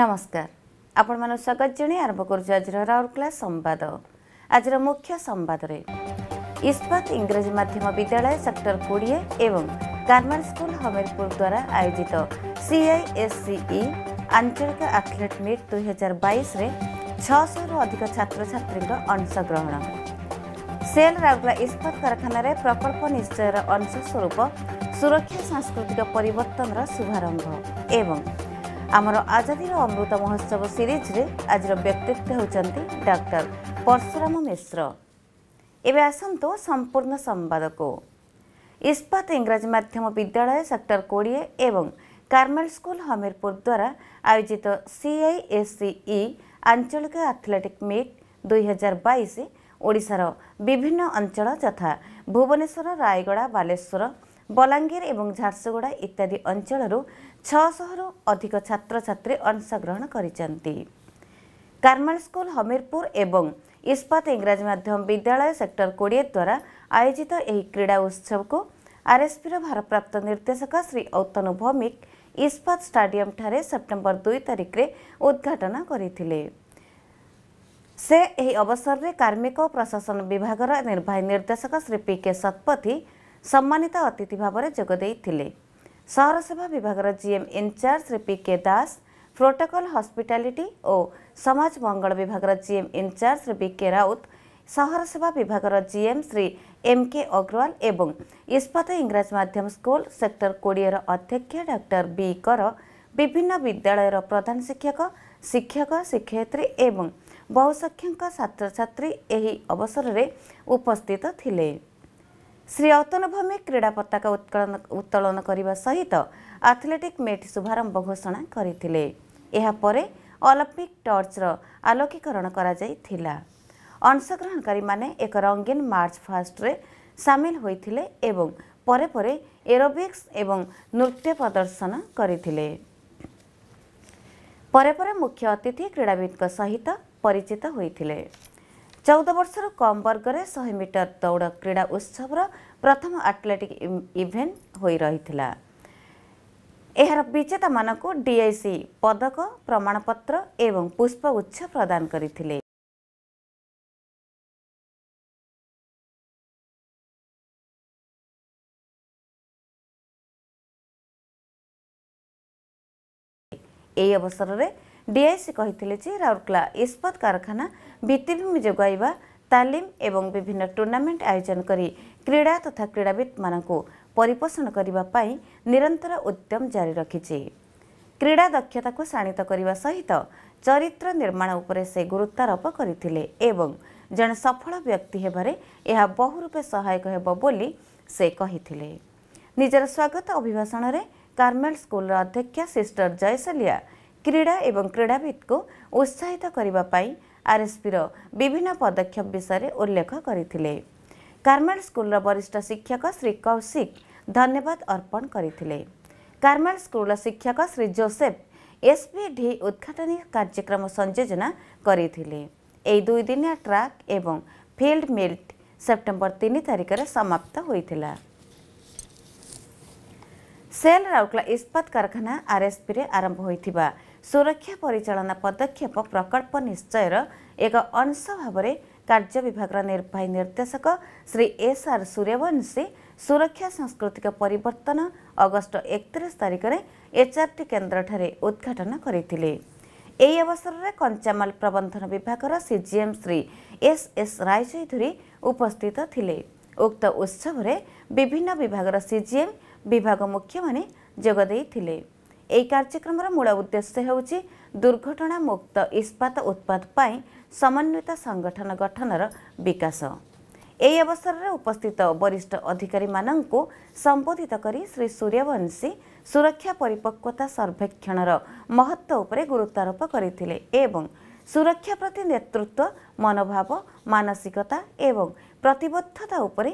ନମସ୍କାର ଆପଣମାନଙ୍କୁ ସ୍ୱାଗତ ଜଣାଇ ଆରମ୍ଭ କରୁଛୁ ଆଜିର ରାଉରକେଲା ସମ୍ବାଦ ଆଜିର ମୁଖ୍ୟ ସମ୍ବାଦରେ ଇସ୍ପାତ ଇଂରାଜୀ ମାଧ୍ୟମ ବିଦ୍ୟାଳୟ ସେକ୍ଟର କୋଡ଼ିଏ ଏବଂ କାର୍ମାଲ ସ୍କୁଲ ହମିରପୁର ଦ୍ୱାରା ଆୟୋଜିତ ସିଆଇଏସ୍ସିଇ ଆଞ୍ଚଳିକ ଆଥଲେଟ୍ ମିଟ୍ ଦୁଇହଜାର ବାଇଶରେ ଛଅଶହରୁ ଅଧିକ ଛାତ୍ରଛାତ୍ରୀଙ୍କ ଅଂଶଗ୍ରହଣ ସେଲ୍ ରାଉରକେଲା ଇସ୍ପାତ କାରଖାନାରେ ପ୍ରକଳ୍ପ ନିଶ୍ଚୟର ଅଂଶସ୍ୱରୂପ ସୁରକ୍ଷା ସାଂସ୍କୃତିକ ପରିବର୍ତ୍ତନର ଶୁଭାରମ୍ଭ ଏବଂ ଆମର ଆଜାଦିର ଅମୃତ ମହୋତ୍ସବ ସିରିଜରେ ଆଜିର ବ୍ୟକ୍ତିତ୍ୱ ହେଉଛନ୍ତି ଡାକ୍ତର ପର୍ଶୁରାମ ମିଶ୍ର ଏବେ ଆସନ୍ତୁ ସମ୍ପୂର୍ଣ୍ଣ ସମ୍ବାଦକୁ ଇସ୍ପାତ ଇଂରାଜୀ ମାଧ୍ୟମ ବିଦ୍ୟାଳୟ ସେକ୍ଟର କୋଡ଼ିଏ ଏବଂ କାର୍ମେଲ ସ୍କୁଲ ହମିରପୁର ଦ୍ୱାରା ଆୟୋଜିତ ସିଆଇଏସ୍ସିଇ ଆଞ୍ଚଳିକ ଆଥଲେଟିକ୍ ମିଟ୍ ଦୁଇହଜାର ବାଇଶ ଓଡ଼ିଶାର ବିଭିନ୍ନ ଅଞ୍ଚଳ ଯଥା ଭୁବନେଶ୍ୱର ରାୟଗଡ଼ା ବାଲେଶ୍ୱର ବଲାଙ୍ଗୀର ଏବଂ ଝାରସୁଗୁଡ଼ା ଇତ୍ୟାଦି ଅଞ୍ଚଳରୁ ଛଅଶହରୁ ଅଧିକ ଛାତ୍ରଛାତ୍ରୀ ଅଂଶଗ୍ରହଣ କରିଛନ୍ତି କାର୍ମାଲ ସ୍କୁଲ ହମିରପୁର ଏବଂ ଇସ୍ପାତ ଇଂରାଜୀ ମାଧ୍ୟମ ବିଦ୍ୟାଳୟ ସେକ୍ଟର କୋଡ଼ିଏ ଦ୍ୱାରା ଆୟୋଜିତ ଏହି କ୍ରୀଡ଼ା ଉତ୍ସବକୁ ଆର୍ଏସ୍ପିର ଭାରପ୍ରାପ୍ତ ନିର୍ଦ୍ଦେଶକ ଶ୍ରୀ ଔତନୁ ଭୌମିକ ଇସ୍ପାତ ଷ୍ଟାଡିୟମଠାରେ ସେପ୍ଟେମ୍ବର ଦୁଇ ତାରିଖରେ ଉଦ୍ଘାଟନ କରିଥିଲେ ସେ ଏହି ଅବସରରେ କାର୍ମିକ ପ୍ରଶାସନ ବିଭାଗର ନିର୍ବାହୀ ନିର୍ଦ୍ଦେଶକ ଶ୍ରୀ ପି କେ ଶତପଥୀ ସମ୍ମାନିତ ଅତିଥି ଭାବରେ ଯୋଗ ଦେଇଥିଲେ ସହରସେବା ବିଭାଗର GM in charge Shri P K Das protocol hospitality ଓ ସମାଜ ମଙ୍ଗଳ ବିଭାଗର GM in charge Shri B K Raut ସହରସେବା ବିଭାଗର GM Shri M K Agarwal ଏବଂ ଇସ୍ପାତ ଇଂରାଜ ମାଧ୍ୟମ ସ୍କୁଲ ସେକ୍ଟର କୋଡ଼ିଏର ଅଧ୍ୟକ୍ଷ ଡକ୍ଟର ବି କର ବିଭିନ୍ନ ବିଦ୍ୟାଳୟର ପ୍ରଧାନ ଶିକ୍ଷକ ଶିକ୍ଷକ ଶିକ୍ଷୟିତ୍ରୀ ଏବଂ ବହୁସଂଖ୍ୟକ ଛାତ୍ରଛାତ୍ରୀ ଏହି ଅବସରରେ ଉପସ୍ଥିତ ଥିଲେ ଶ୍ରୀ ଅତନୁଭୂମି କ୍ରୀଡ଼ା ପତାକା ଉତ୍ତୋଳନ କରିବା ସହିତ ଆଥଲେଟିକ୍ ମେଟ୍ ଶୁଭାରମ୍ଭ ଘୋଷଣା କରିଥିଲେ ଏହାପରେ ଅଲମ୍ପିକ୍ ଟର୍ଚ୍ଚର ଆଲୋକୀକରଣ କରାଯାଇଥିଲା ଅଂଶଗ୍ରହଣକାରୀମାନେ ଏକ ରଙ୍ଗୀନ ମାର୍ଚ୍ଚ ଫାଷ୍ଟରେ ସାମିଲ ହୋଇଥିଲେ ଏବଂ ପରେ ପରେ ଏରୋବିକ୍ସ ଏବଂ ନୃତ୍ୟ ପ୍ରଦର୍ଶନ କରିଥିଲେ ପରେ ପରେ ମୁଖ୍ୟ ଅତିଥି କ୍ରୀଡ଼ାବିତ୍ଙ୍କ ସହିତ ପରିଚିତ ହୋଇଥିଲେ ଚଉଦ ବର୍ଷର କମ୍ ବର୍ଗରେ ଶହେ ମିଟର ଦୌଡ଼ କ୍ରୀଡ଼ା ଉତ୍ସବର ପ୍ରଥମ ଆଥଲେଟିକ୍ ଇଭେଣ୍ଟ ହୋଇ ରହିଥିଲା ଏହାର ବିଜେତାମାନଙ୍କୁ ଡିଆଇସି ପଦକ ପ୍ରମାଣପତ୍ର ଏବଂ ପୁଷ୍ପଗୁଚ୍ଛ ପ୍ରଦାନ କରିଥିଲେ ଏହି ଡିଆଇସି କହିଥିଲେ ଯେ ରାଉରକେଲା ଇସ୍ପାତ କାରଖାନା ଭିତ୍ତିଭୂମି ଯୋଗାଇବା ତାଲିମ ଏବଂ ବିଭିନ୍ନ ଟୁର୍ଣ୍ଣାମେଣ୍ଟ ଆୟୋଜନ କରି କ୍ରୀଡ଼ା ତଥା କ୍ରୀଡ଼ାବିତ୍ମାନଙ୍କୁ ପରିପୋଷଣ କରିବା ପାଇଁ ନିରନ୍ତର ଉଦ୍ୟମ ଜାରି ରଖିଛି କ୍ରୀଡ଼ା ଦକ୍ଷତାକୁ ଶାଣିତ କରିବା ସହିତ ଚରିତ୍ର ନିର୍ମାଣ ଉପରେ ସେ ଗୁରୁତ୍ୱାରୋପ କରିଥିଲେ ଏବଂ ଜଣେ ସଫଳ ବ୍ୟକ୍ତି ହେବାରେ ଏହା ବହୁ ରୂପେ ସହାୟକ ହେବ ବୋଲି ସେ କହିଥିଲେ ନିଜର ସ୍ୱାଗତ ଅଭିଭାଷଣରେ କାର୍ମେଲ ସ୍କୁଲର ଅଧ୍ୟକ୍ଷା ସିଷ୍ଟର ଜୟସଲିଆ କ୍ରୀଡ଼ା ଏବଂ କ୍ରୀଡ଼ାବିତ୍କୁ ଉତ୍ସାହିତ କରିବା ପାଇଁ ଆର୍ଏସ୍ପିର ବିଭିନ୍ନ ପଦକ୍ଷେପ ବିଷୟରେ ଉଲ୍ଲେଖ କରିଥିଲେ କାର୍ମେଲ୍ ସ୍କୁଲର ବରିଷ୍ଠ ଶିକ୍ଷକ ଶ୍ରୀ କୌଶିକ ଧନ୍ୟବାଦ ଅର୍ପଣ କରିଥିଲେ କାର୍ମେଲ୍ ସ୍କୁଲର ଶିକ୍ଷକ ଶ୍ରୀ ଜୋସେଫ ଏସ୍ପିଡି ଉଦ୍ଘାଟନୀ କାର୍ଯ୍ୟକ୍ରମ ସଂଯୋଜନା କରିଥିଲେ ଏହି ଦୁଇଦିନିଆ ଟ୍ରାକ୍ ଏବଂ ଫିଲ୍ଡ ମିଲ୍ଟ ସେପ୍ଟେମ୍ବର ତିନି ତାରିଖରେ ସମାପ୍ତ ହୋଇଥିଲା ସେଲ୍ ରାଉରକେଲା ଇସ୍ପାତ କାରଖାନା ଆର୍ଏସ୍ପିରେ ଆରମ୍ଭ ହୋଇଥିବା ସୁରକ୍ଷା ପରିଚାଳନା ପଦକ୍ଷେପ ପ୍ରକଳ୍ପ ନିଶ୍ଚୟର ଏକ ଅଂଶ ଭାବରେ କାର୍ଯ୍ୟ ବିଭାଗର ନିର୍ବାହୀ ନିର୍ଦ୍ଦେଶକ ଶ୍ରୀ ଏସ୍ଆର୍ ସୂର୍ୟବଂଶୀ ସୁରକ୍ଷା ସାଂସ୍କୃତିକ ପରିବର୍ତ୍ତନ ଅଗଷ୍ଟ ଏକତିରିଶ ତାରିଖରେ ଏଚ୍ଆର୍ଟି କେନ୍ଦ୍ରଠାରେ ଉଦ୍ଘାଟନ କରିଥିଲେ ଏହି ଅବସରରେ କଞ୍ଚାମାଲ ପ୍ରବନ୍ଧନ ବିଭାଗର CGM Shri S S Raychaudhuri ଉପସ୍ଥିତ ଥିଲେ ଉକ୍ତ ଉତ୍ସବରେ ବିଭିନ୍ନ ବିଭାଗର ସିଜିଏମ୍ ବିଭାଗ ମୁଖ୍ୟମାନେ ଯୋଗ ଦେଇଥିଲେ ଏହି କାର୍ଯ୍ୟକ୍ରମର ମୂଳ ଉଦ୍ଦେଶ୍ୟ ହେଉଛି ଦୁର୍ଘଟଣାମୁକ୍ତ ଇସ୍ପାତ ଉତ୍ପାଦ ପାଇଁ ସମନ୍ୱିତ ସଂଗଠନ ଗଠନର ବିକାଶ ଏହି ଅବସରରେ ଉପସ୍ଥିତ ବରିଷ୍ଠ ଅଧିକାରୀମାନଙ୍କୁ ସମ୍ବୋଧିତ କରି ଶ୍ରୀ ସୂର୍ଯ୍ୟବଂଶୀ ସୁରକ୍ଷା ପରିପକ୍ୱତା ସର୍ବେକ୍ଷଣର ମହତ୍ତ୍ୱ ଉପରେ ଗୁରୁତ୍ୱାରୋପ କରିଥିଲେ ଏବଂ ସୁରକ୍ଷା ପ୍ରତି ନେତୃତ୍ୱ ମନୋଭାବ ମାନସିକତା ଏବଂ ପ୍ରତିବଦ୍ଧତା ଉପରେ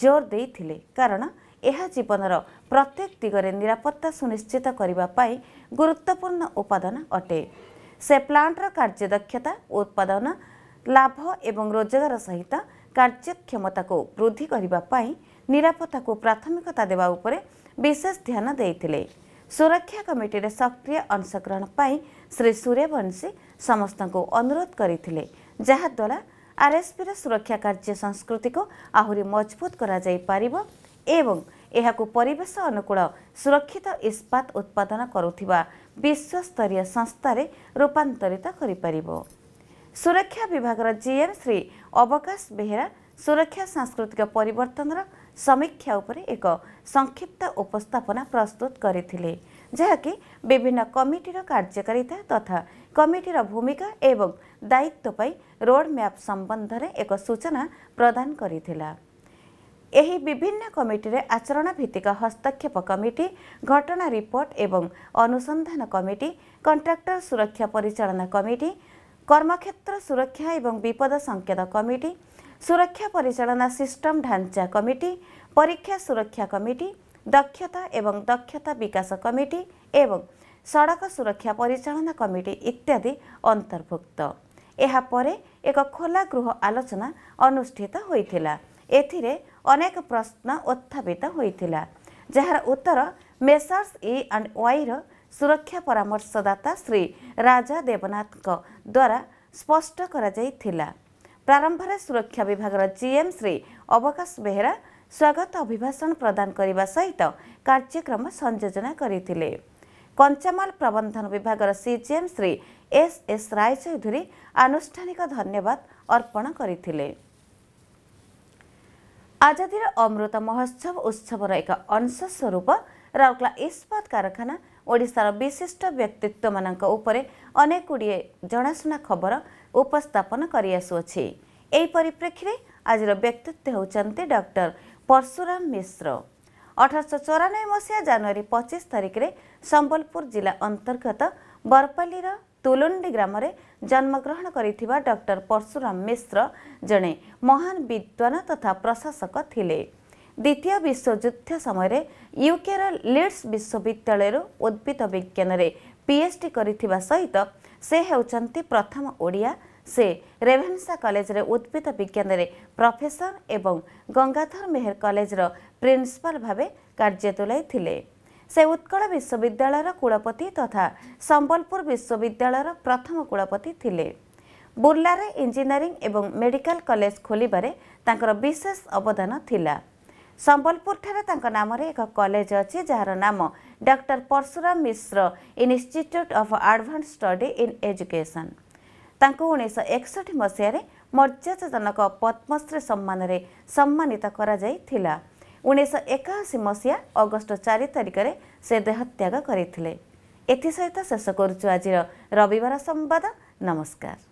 ଜୋର ଦେଇଥିଲେ କାରଣ ଏହା ଜୀବନର ପ୍ରତ୍ୟେକ ଦିଗରେ ନିରାପତ୍ତା ସୁନିଶ୍ଚିତ କରିବା ପାଇଁ ଗୁରୁତ୍ୱପୂର୍ଣ୍ଣ ଉପାଦାନ ଅଟେ ସେ ପ୍ଲାଣ୍ଟର କାର୍ଯ୍ୟଦକ୍ଷତା ଉତ୍ପାଦନ ଲାଭ ଏବଂ ରୋଜଗାର ସହିତ କାର୍ଯ୍ୟକ୍ଷମତାକୁ ବୃଦ୍ଧି କରିବା ପାଇଁ ନିରାପତ୍ତାକୁ ପ୍ରାଥମିକତା ଦେବା ଉପରେ ବିଶେଷ ଧ୍ୟାନ ଦେଇଥିଲେ ସୁରକ୍ଷା କମିଟିରେ ସକ୍ରିୟ ଅଂଶଗ୍ରହଣ ପାଇଁ ଶ୍ରୀ ସୂର୍ୟବଂଶୀ ସମସ୍ତଙ୍କୁ ଅନୁରୋଧ କରିଥିଲେ ଯାହାଦ୍ୱାରା ଆର୍ଏସ୍ପିର ସୁରକ୍ଷା କାର୍ଯ୍ୟ ସଂସ୍କୃତିକୁ ଆହୁରି ମଜବୁତ କରାଯାଇପାରିବ ଏବଂ ଏହାକୁ ପରିବେଶ ଅନୁକୂଳ ସୁରକ୍ଷିତ ଇସ୍ପାତ ଉତ୍ପାଦନ କରୁଥିବା ବିଶ୍ୱସ୍ତରୀୟ ସଂସ୍ଥାରେ ରୂପାନ୍ତରିତ କରିପାରିବ ସୁରକ୍ଷା ବିଭାଗର ଜିଏମ୍ ଶ୍ରୀ ଅବକାଶ ବେହେରା ସୁରକ୍ଷା ସାଂସ୍କୃତିକ ପରିବର୍ତ୍ତନର ସମୀକ୍ଷା ଉପରେ ଏକ ସଂକ୍ଷିପ୍ତ ଉପସ୍ଥାପନା ପ୍ରସ୍ତୁତ କରିଥିଲେ ଯାହାକି ବିଭିନ୍ନ କମିଟିର କାର୍ଯ୍ୟକାରିତା ତଥା କମିଟିର ଭୂମିକା ଏବଂ ଦାୟିତ୍ୱ ପାଇଁ ରୋଡ଼ମ୍ୟାପ୍ ସମ୍ବନ୍ଧରେ ଏକ ସୂଚନା ପ୍ରଦାନ କରିଥିଲା ଏହି ବିଭିନ୍ନ କମିଟିରେ ଆଚରଣ ଭିତ୍ତିକ ହସ୍ତକ୍ଷେପ କମିଟି ଘଟଣା ରିପୋର୍ଟ ଏବଂ ଅନୁସନ୍ଧାନ କମିଟି କଣ୍ଟ୍ରାକ୍ଟର ସୁରକ୍ଷା ପରିଚାଳନା କମିଟି କର୍ମକ୍ଷେତ୍ର ସୁରକ୍ଷା ଏବଂ ବିପଦ ସଙ୍କେତ କମିଟି ସୁରକ୍ଷା ପରିଚାଳନା ସିଷ୍ଟମ ଢାଞ୍ଚା କମିଟି ପରୀକ୍ଷା ସୁରକ୍ଷା କମିଟି ଦକ୍ଷତା ଏବଂ ଦକ୍ଷତା ବିକାଶ କମିଟି ଏବଂ ସଡ଼କ ସୁରକ୍ଷା ପରିଚାଳନା କମିଟି ଇତ୍ୟାଦି ଅନ୍ତର୍ଭୁକ୍ତ ଏହାପରେ ଏକ ଖୋଲା ଗୃହ ଆଲୋଚନା ଅନୁଷ୍ଠିତ ହୋଇଥିଲା ଏଥିରେ ଅନେକ ପ୍ରଶ୍ନ ଉତ୍ଥାପିତ ହୋଇଥିଲା ଯାହାର ଉତ୍ତର ମେସର୍ସ ଇ ଆଣ୍ଡ ୱାଇର ସୁରକ୍ଷା ପରାମର୍ଶଦାତା ଶ୍ରୀ ରାଜା ଦେବନାଥଙ୍କ ଦ୍ୱାରା ସ୍ପଷ୍ଟ କରାଯାଇଥିଲା ପ୍ରାରମ୍ଭରେ ସୁରକ୍ଷା ବିଭାଗର ଜିଏମ୍ ଶ୍ରୀ ଅବକାଶ ବେହେରା ସ୍ୱାଗତ ଅଭିଭାଷଣ ପ୍ରଦାନ କରିବା ସହିତ କାର୍ଯ୍ୟକ୍ରମ ସଂଯୋଜନା କରିଥିଲେ କଞ୍ଚାମାଲ ପ୍ରବନ୍ଧନ ବିଭାଗର CGM Shri S S Raychaudhuri ଆନୁଷ୍ଠାନିକ ଧନ୍ୟବାଦ ଅର୍ପଣ କରିଥିଲେ ଆଜାଦୀର ଅମୃତ ମହୋତ୍ସବ ଉତ୍ସବର ଏକ ଅଂଶ ସ୍ୱରୂପ ରାଉରକେଲା ଇସ୍ପାତ କାରଖାନା ଓଡ଼ିଶାର ବିଶିଷ୍ଟ ବ୍ୟକ୍ତିତ୍ୱମାନଙ୍କ ଉପରେ ଅନେକଗୁଡ଼ିଏ ଜଣାଶୁଣା ଖବର ଉପସ୍ଥାପନ କରିଆସୁଅଛି ଏହି ପରିପ୍ରେକ୍ଷୀରେ ଆଜିର ବ୍ୟକ୍ତିତ୍ୱ ହେଉଛନ୍ତି ଡକ୍ଟର ପର୍ଶୁରାମ ମିଶ୍ର ଅଠରଶହ ଚଉରାନବେ ମସିହା ଜାନୁଆରୀ ପଚିଶ ତାରିଖରେ ସମ୍ବଲପୁର ଜିଲ୍ଲା ଅନ୍ତର୍ଗତ ବରପାଲିର ତୁଲୁଣ୍ଡି ଗ୍ରାମରେ ଜନ୍ମଗ୍ରହଣ କରିଥିବା ଡକ୍ଟର ପର୍ଶୁରାମ ମିଶ୍ର ଜଣେ ମହାନ ବିଦ୍ୱାନ ତଥା ପ୍ରଶାସକ ଥିଲେ ଦ୍ୱିତୀୟ ବିଶ୍ୱଯୁଦ୍ଧ ସମୟରେ ୟୁକେର ଲିଡ୍ସ ବିଶ୍ୱବିଦ୍ୟାଳୟରୁ ଉଦ୍ଭିଦ ବିଜ୍ଞାନରେ ପିଏଚ୍ଡି କରିଥିବା ସହିତ ସେ ହେଉଛନ୍ତି ପ୍ରଥମ ଓଡ଼ିଆ ସେ ରେଭେନ୍ସା କଲେଜରେ ଉଦ୍ଭିଦ ବିଜ୍ଞାନରେ ପ୍ରଫେସର ଏବଂ ଗଙ୍ଗାଧର ମେହେର କଲେଜର ପ୍ରିନ୍ସିପାଲ ଭାବେ କାର୍ଯ୍ୟ ତୁଲାଇଥିଲେ ସେ ଉତ୍କଳ ବିଶ୍ୱବିଦ୍ୟାଳୟର କୁଳପତି ତଥା ସମ୍ବଲପୁର ବିଶ୍ୱବିଦ୍ୟାଳୟର ପ୍ରଥମ କୁଳପତି ଥିଲେ ବୁର୍ଲାରେ ଇଞ୍ଜିନିୟରିଂ ଏବଂ ମେଡିକାଲ କଲେଜ ଖୋଲିବାରେ ତାଙ୍କର ବିଶେଷ ଅବଦାନ ଥିଲା ସମ୍ବଲପୁରଠାରେ ତାଙ୍କ ନାମରେ ଏକ କଲେଜ ଅଛି ଯାହାର ନାମ doctor Parshuram Mishra institute of advance study in education ତାଙ୍କୁ ଉଣେଇଶହ ଏକଷଠି ମସିହାରେ ମର୍ଯ୍ୟାଦାଜନକ ପଦ୍ମଶ୍ରୀ ସମ୍ମାନରେ ସମ୍ମାନିତ କରାଯାଇଥିଲା ଉଣେଇଶହ ଏକାଅଶୀ ମସିହା ଅଗଷ୍ଟ ଚାରି ତାରିଖରେ ସେ ଦେହତ୍ୟାଗ କରିଥିଲେ ଏଥିସହିତ ଶେଷ କରୁଛୁ ଆଜିର ରବିବାର ସମ୍ବାଦ ନମସ୍କାର